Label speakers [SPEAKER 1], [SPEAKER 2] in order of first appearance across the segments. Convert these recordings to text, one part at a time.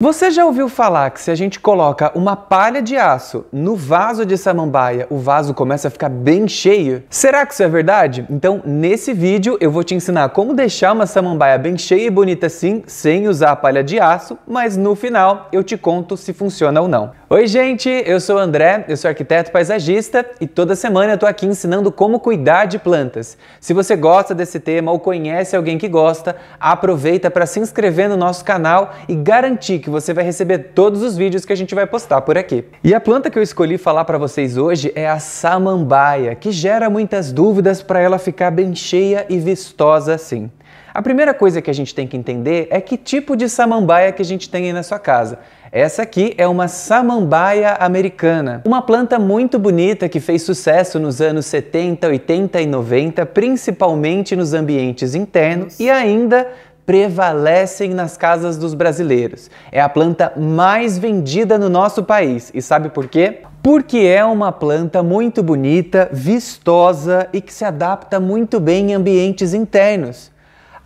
[SPEAKER 1] Você já ouviu falar que se a gente coloca uma palha de aço no vaso de samambaia, o vaso começa a ficar bem cheio? Será que isso é verdade? Então, nesse vídeo eu vou te ensinar como deixar uma samambaia bem cheia e bonita assim, sem usar a palha de aço, mas no final eu te conto se funciona ou não. Oi, gente! Eu sou o André, eu sou arquiteto paisagista e toda semana eu tô aqui ensinando como cuidar de plantas. Se você gosta desse tema ou conhece alguém que gosta, aproveita para se inscrever no nosso canal e garantir que você vai receber todos os vídeos que a gente vai postar por aqui. E a planta que eu escolhi falar para vocês hoje é a samambaia, que gera muitas dúvidas para ela ficar bem cheia e vistosa assim. A primeira coisa que a gente tem que entender é que tipo de samambaia que a gente tem aí na sua casa. Essa aqui é uma samambaia americana, uma planta muito bonita que fez sucesso nos anos 70, 80 e 90, principalmente nos ambientes internos e ainda prevalecem nas casas dos brasileiros. É a planta mais vendida no nosso país. E sabe por quê? Porque é uma planta muito bonita, vistosa e que se adapta muito bem em ambientes internos.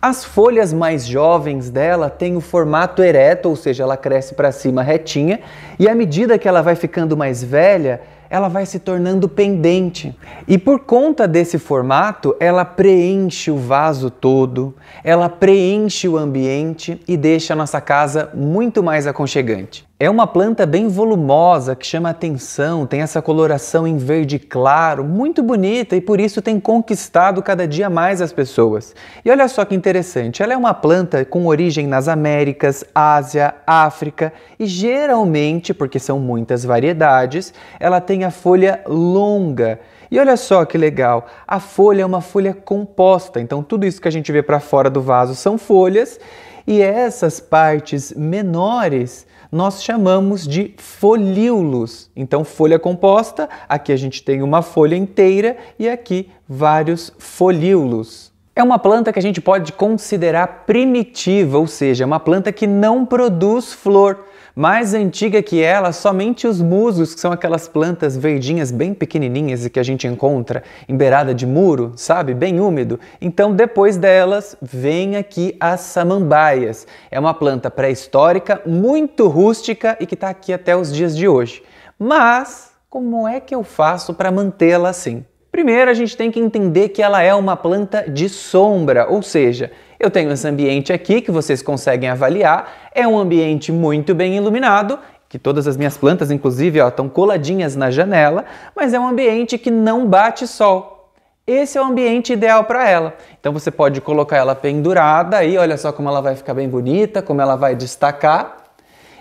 [SPEAKER 1] As folhas mais jovens dela têm o formato ereto, ou seja, ela cresce para cima retinha, e à medida que ela vai ficando mais velha, ela vai se tornando pendente. E por conta desse formato, ela preenche o vaso todo, ela preenche o ambiente e deixa a nossa casa muito mais aconchegante. É uma planta bem volumosa que chama atenção, tem essa coloração em verde claro, muito bonita e por isso tem conquistado cada dia mais as pessoas. E olha só que interessante, ela é uma planta com origem nas Américas, Ásia, África e geralmente, porque são muitas variedades, ela tem a folha longa. E olha só que legal, a folha é uma folha composta, então tudo isso que a gente vê para fora do vaso são folhas, e essas partes menores nós chamamos de folíolos. Então, folha composta, aqui a gente tem uma folha inteira e aqui vários folíolos. É uma planta que a gente pode considerar primitiva, ou seja, uma planta que não produz flor. Mais antiga que ela, somente os musos, que são aquelas plantas verdinhas bem pequenininhas e que a gente encontra em beirada de muro, sabe? Bem úmido. Então, depois delas, vem aqui as samambaias. É uma planta pré-histórica, muito rústica e que está aqui até os dias de hoje. Mas, como é que eu faço para mantê-la assim? Primeiro, a gente tem que entender que ela é uma planta de sombra, ou seja, eu tenho esse ambiente aqui que vocês conseguem avaliar, é um ambiente muito bem iluminado, que todas as minhas plantas, inclusive, estão coladinhas na janela, mas é um ambiente que não bate sol, esse é o ambiente ideal para ela. Então você pode colocar ela pendurada aí, olha só como ela vai ficar bem bonita, como ela vai destacar.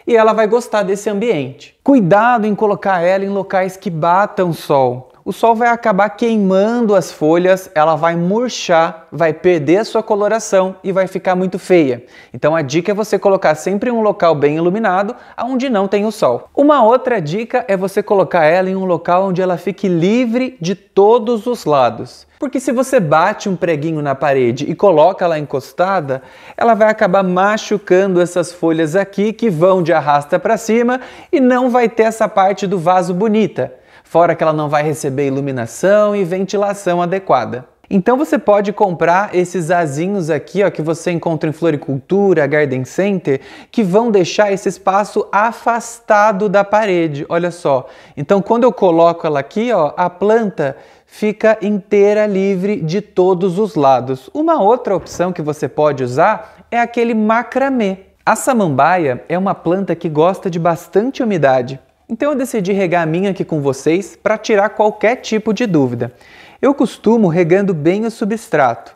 [SPEAKER 1] E ela vai gostar desse ambiente. Cuidado em colocar ela em locais que batam sol o sol vai acabar queimando as folhas, ela vai murchar, vai perder a sua coloração e vai ficar muito feia. Então a dica é você colocar sempre em um local bem iluminado, onde não tem o sol. Uma outra dica é você colocar ela em um local onde ela fique livre de todos os lados. Porque se você bate um preguinho na parede e coloca ela encostada, ela vai acabar machucando essas folhas aqui que vão de arrasta para cima e não vai ter essa parte do vaso bonita fora que ela não vai receber iluminação e ventilação adequada. Então você pode comprar esses azinhos aqui, ó, que você encontra em floricultura, garden center, que vão deixar esse espaço afastado da parede. Olha só. Então quando eu coloco ela aqui, ó, a planta fica inteira livre de todos os lados. Uma outra opção que você pode usar é aquele macramê. A samambaia é uma planta que gosta de bastante umidade. Então eu decidi regar a minha aqui com vocês para tirar qualquer tipo de dúvida. Eu costumo regando bem o substrato,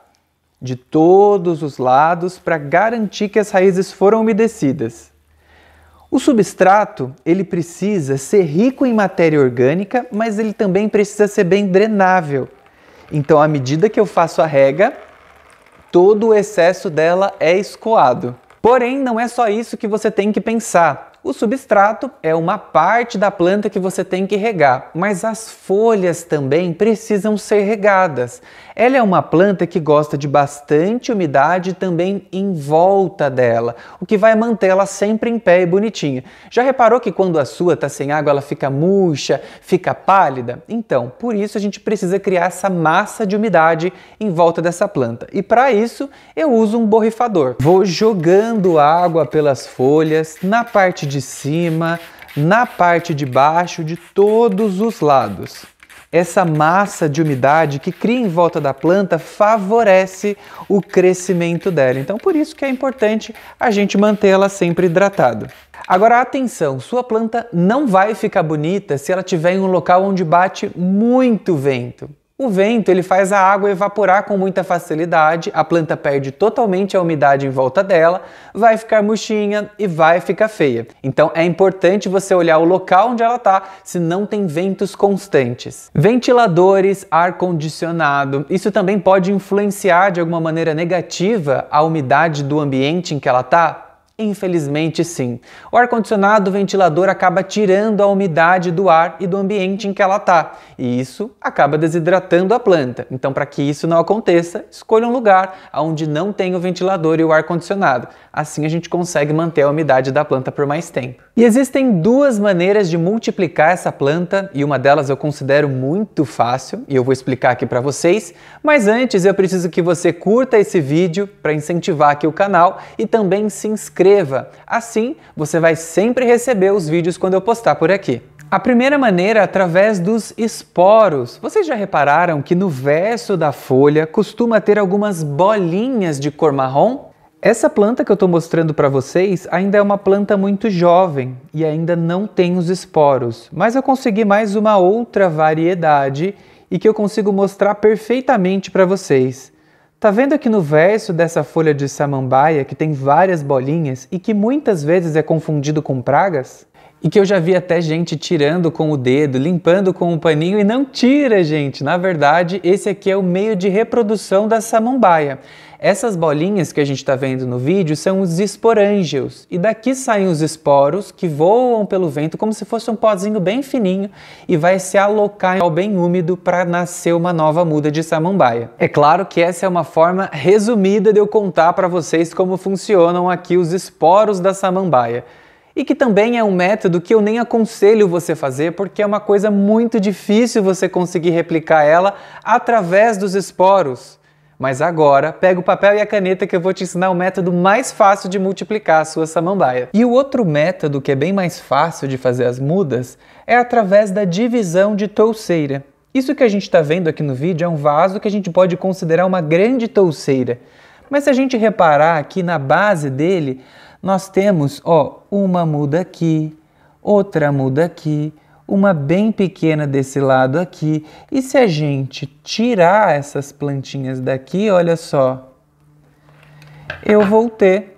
[SPEAKER 1] de todos os lados, para garantir que as raízes foram umedecidas. O substrato, ele precisa ser rico em matéria orgânica, mas ele também precisa ser bem drenável. Então, à medida que eu faço a rega, todo o excesso dela é escoado. Porém, não é só isso que você tem que pensar. O substrato é uma parte da planta que você tem que regar, mas as folhas também precisam ser regadas. Ela é uma planta que gosta de bastante umidade também em volta dela, o que vai mantê-la sempre em pé e bonitinha. Já reparou que quando a sua está sem água ela fica murcha, fica pálida? Então, por isso a gente precisa criar essa massa de umidade em volta dessa planta. E para isso eu uso um borrifador. Vou jogando água pelas folhas, na parte de de cima, na parte de baixo, de todos os lados. Essa massa de umidade que cria em volta da planta favorece o crescimento dela. Então, por isso que é importante a gente mantê-la sempre hidratada. Agora, atenção, sua planta não vai ficar bonita se ela tiver em um local onde bate muito vento. O vento ele faz a água evaporar com muita facilidade, a planta perde totalmente a umidade em volta dela, vai ficar murchinha e vai ficar feia. Então é importante você olhar o local onde ela está, se não tem ventos constantes. Ventiladores, ar condicionado, isso também pode influenciar de alguma maneira negativa a umidade do ambiente em que ela está, Infelizmente, sim. O ar-condicionado, o ventilador acaba tirando a umidade do ar e do ambiente em que ela está, e isso acaba desidratando a planta. Então, para que isso não aconteça, escolha um lugar onde não tem o ventilador e o ar-condicionado. Assim, a gente consegue manter a umidade da planta por mais tempo. E existem duas maneiras de multiplicar essa planta, e uma delas eu considero muito fácil, e eu vou explicar aqui para vocês. Mas antes, eu preciso que você curta esse vídeo para incentivar aqui o canal e também se inscreva inscreva. Assim, você vai sempre receber os vídeos quando eu postar por aqui. A primeira maneira é através dos esporos. Vocês já repararam que no verso da folha costuma ter algumas bolinhas de cor marrom? Essa planta que eu estou mostrando para vocês ainda é uma planta muito jovem e ainda não tem os esporos, mas eu consegui mais uma outra variedade e que eu consigo mostrar perfeitamente para vocês. Tá vendo aqui no verso dessa folha de samambaia que tem várias bolinhas e que muitas vezes é confundido com pragas? E que eu já vi até gente tirando com o dedo, limpando com um paninho e não tira, gente. Na verdade, esse aqui é o meio de reprodução da samambaia. Essas bolinhas que a gente está vendo no vídeo são os esporângeos. E daqui saem os esporos que voam pelo vento como se fosse um pozinho bem fininho e vai se alocar em algo bem úmido para nascer uma nova muda de samambaia. É claro que essa é uma forma resumida de eu contar para vocês como funcionam aqui os esporos da samambaia e que também é um método que eu nem aconselho você fazer, porque é uma coisa muito difícil você conseguir replicar ela através dos esporos. Mas agora, pega o papel e a caneta que eu vou te ensinar o método mais fácil de multiplicar a sua samambaia. E o outro método que é bem mais fácil de fazer as mudas é através da divisão de touceira. Isso que a gente está vendo aqui no vídeo é um vaso que a gente pode considerar uma grande touceira. Mas se a gente reparar aqui na base dele, nós temos, ó, uma muda aqui, outra muda aqui, uma bem pequena desse lado aqui. E se a gente tirar essas plantinhas daqui, olha só, eu vou ter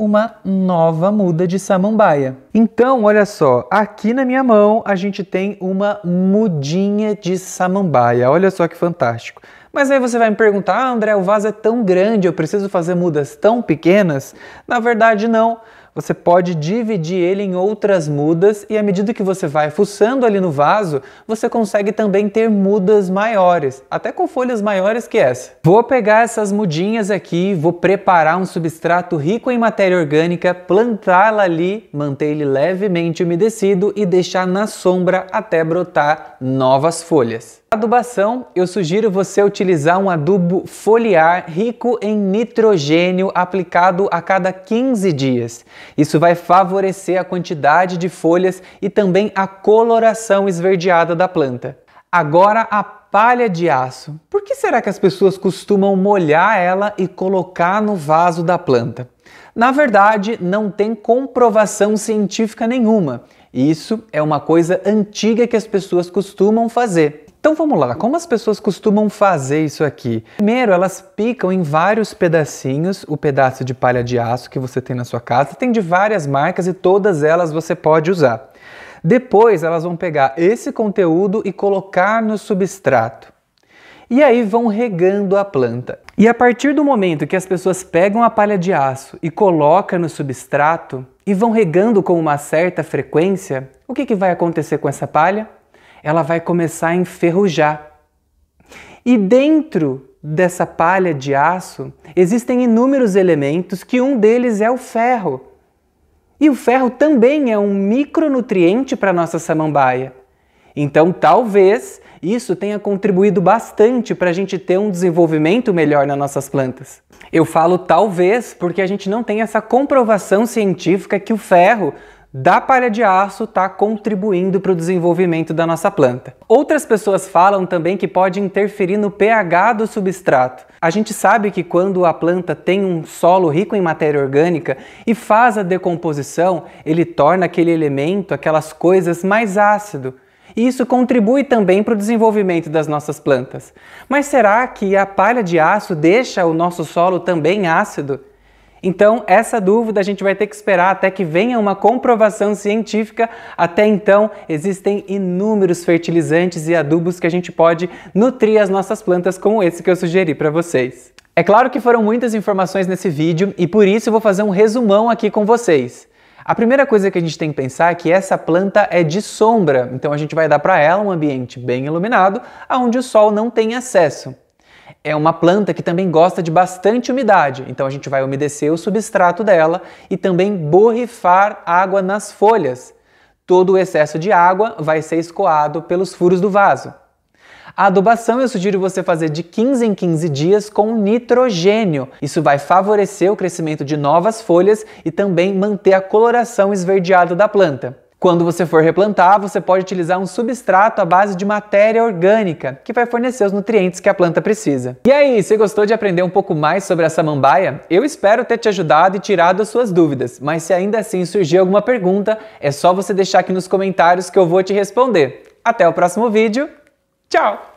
[SPEAKER 1] uma nova muda de samambaia. Então, olha só, aqui na minha mão a gente tem uma mudinha de samambaia. Olha só que fantástico. Mas aí você vai me perguntar, ah, André, o vaso é tão grande, eu preciso fazer mudas tão pequenas? Na verdade, não você pode dividir ele em outras mudas e à medida que você vai fuçando ali no vaso, você consegue também ter mudas maiores, até com folhas maiores que essa. Vou pegar essas mudinhas aqui, vou preparar um substrato rico em matéria orgânica, plantá-la ali, manter ele levemente umedecido e deixar na sombra até brotar novas folhas. Adubação, eu sugiro você utilizar um adubo foliar rico em nitrogênio aplicado a cada 15 dias. Isso vai favorecer a quantidade de folhas e também a coloração esverdeada da planta. Agora a palha de aço. Por que será que as pessoas costumam molhar ela e colocar no vaso da planta? Na verdade, não tem comprovação científica nenhuma. Isso é uma coisa antiga que as pessoas costumam fazer. Então vamos lá, como as pessoas costumam fazer isso aqui? Primeiro, elas picam em vários pedacinhos o pedaço de palha de aço que você tem na sua casa. Tem de várias marcas e todas elas você pode usar. Depois, elas vão pegar esse conteúdo e colocar no substrato. E aí vão regando a planta. E a partir do momento que as pessoas pegam a palha de aço e colocam no substrato e vão regando com uma certa frequência, o que, que vai acontecer com essa palha? ela vai começar a enferrujar. E dentro dessa palha de aço existem inúmeros elementos, que um deles é o ferro. E o ferro também é um micronutriente para nossa samambaia. Então, talvez isso tenha contribuído bastante para a gente ter um desenvolvimento melhor nas nossas plantas. Eu falo talvez porque a gente não tem essa comprovação científica que o ferro da palha de aço está contribuindo para o desenvolvimento da nossa planta. Outras pessoas falam também que pode interferir no pH do substrato. A gente sabe que quando a planta tem um solo rico em matéria orgânica e faz a decomposição, ele torna aquele elemento, aquelas coisas mais ácido. E isso contribui também para o desenvolvimento das nossas plantas. Mas será que a palha de aço deixa o nosso solo também ácido? Então, essa dúvida a gente vai ter que esperar até que venha uma comprovação científica. Até então, existem inúmeros fertilizantes e adubos que a gente pode nutrir as nossas plantas, como esse que eu sugeri para vocês. É claro que foram muitas informações nesse vídeo e por isso eu vou fazer um resumão aqui com vocês. A primeira coisa que a gente tem que pensar é que essa planta é de sombra, então a gente vai dar para ela um ambiente bem iluminado, aonde o sol não tem acesso é uma planta que também gosta de bastante umidade, então a gente vai umedecer o substrato dela e também borrifar água nas folhas. Todo o excesso de água vai ser escoado pelos furos do vaso. A adubação eu sugiro você fazer de 15 em 15 dias com nitrogênio. Isso vai favorecer o crescimento de novas folhas e também manter a coloração esverdeada da planta. Quando você for replantar, você pode utilizar um substrato à base de matéria orgânica, que vai fornecer os nutrientes que a planta precisa. E aí, você gostou de aprender um pouco mais sobre a samambaia? Eu espero ter te ajudado e tirado as suas dúvidas, mas se ainda assim surgir alguma pergunta, é só você deixar aqui nos comentários que eu vou te responder. Até o próximo vídeo, tchau!